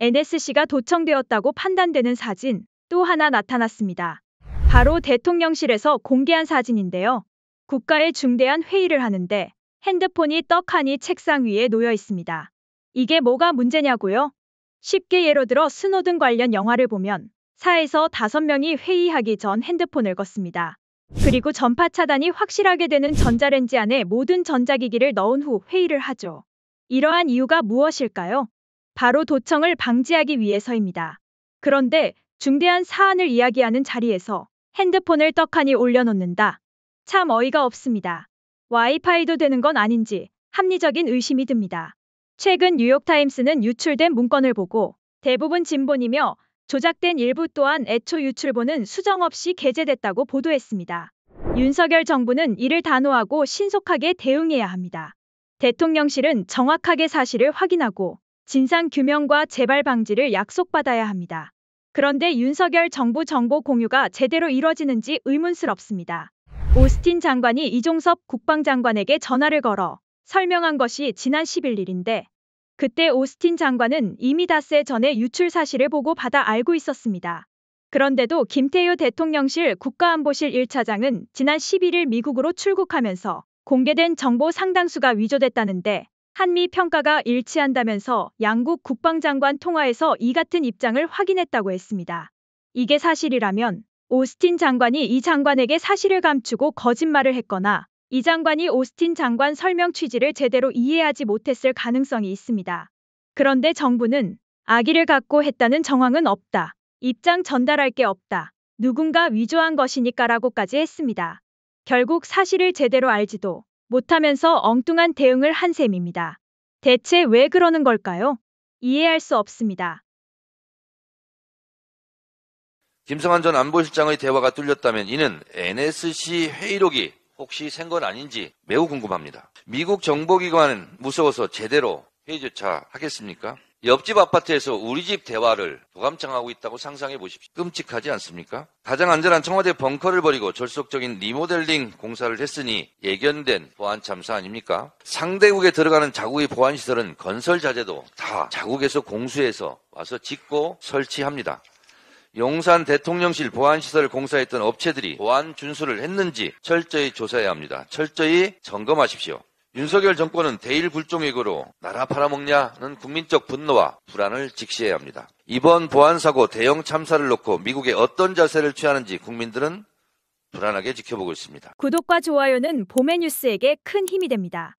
NSC가 도청되었다고 판단되는 사진 또 하나 나타났습니다. 바로 대통령실에서 공개한 사진인데요. 국가의 중대한 회의를 하는데 핸드폰이 떡하니 책상 위에 놓여 있습니다. 이게 뭐가 문제냐고요? 쉽게 예로 들어 스노든 관련 영화를 보면 4에서 5명이 회의하기 전 핸드폰을 껐습니다. 그리고 전파 차단이 확실하게 되는 전자렌지 안에 모든 전자기기를 넣은 후 회의를 하죠. 이러한 이유가 무엇일까요? 바로 도청을 방지하기 위해서입니다. 그런데 중대한 사안을 이야기하는 자리에서 핸드폰을 떡하니 올려놓는다. 참 어이가 없습니다. 와이파이도 되는 건 아닌지 합리적인 의심이 듭니다. 최근 뉴욕타임스는 유출된 문건을 보고 대부분 진본이며 조작된 일부 또한 애초 유출본은 수정 없이 게재됐다고 보도했습니다. 윤석열 정부는 이를 단호하고 신속하게 대응해야 합니다. 대통령실은 정확하게 사실을 확인하고 진상 규명과 재발 방지를 약속받아야 합니다. 그런데 윤석열 정부 정보 공유가 제대로 이뤄지는지 의문스럽습니다. 오스틴 장관이 이종섭 국방장관에게 전화를 걸어 설명한 것이 지난 11일인데 그때 오스틴 장관은 이미 닷새 전에 유출 사실을 보고 받아 알고 있었습니다. 그런데도 김태효 대통령실 국가안보실 1차장은 지난 11일 미국으로 출국하면서 공개된 정보 상당수가 위조됐다는데 한미 평가가 일치한다면서 양국 국방장관 통화에서 이 같은 입장을 확인했다고 했습니다. 이게 사실이라면 오스틴 장관이 이 장관에게 사실을 감추고 거짓말을 했거나 이 장관이 오스틴 장관 설명 취지를 제대로 이해하지 못했을 가능성이 있습니다. 그런데 정부는 아기를 갖고 했다는 정황은 없다. 입장 전달할 게 없다. 누군가 위조한 것이니까라고까지 했습니다. 결국 사실을 제대로 알지도 못하면서 엉뚱한 대응을 한 셈입니다. 대체 왜 그러는 걸까요? 이해할 수 없습니다. 김성환전 안보실장의 대화가 뚫렸다면 이는 NSC 회의록이 혹시 생건 아닌지 매우 궁금합니다. 미국 정보기관은 무서워서 제대로 회의조차 하겠습니까? 옆집 아파트에서 우리 집 대화를 도감청하고 있다고 상상해 보십시오. 끔찍하지 않습니까? 가장 안전한 청와대 벙커를 버리고 절속적인 리모델링 공사를 했으니 예견된 보안 참사 아닙니까? 상대국에 들어가는 자국의 보안시설은 건설 자재도 다 자국에서 공수해서 와서 짓고 설치합니다. 용산 대통령실 보안시설 을 공사했던 업체들이 보안 준수를 했는지 철저히 조사해야 합니다. 철저히 점검하십시오. 윤석열 정권은 대일 불종액으로 나라 팔아먹냐는 국민적 분노와 불안을 직시해야 합니다. 이번 보안사고 대형 참사를 놓고 미국에 어떤 자세를 취하는지 국민들은 불안하게 지켜보고 있습니다. 구독과 좋아요는 봄의 뉴스에게 큰 힘이 됩니다.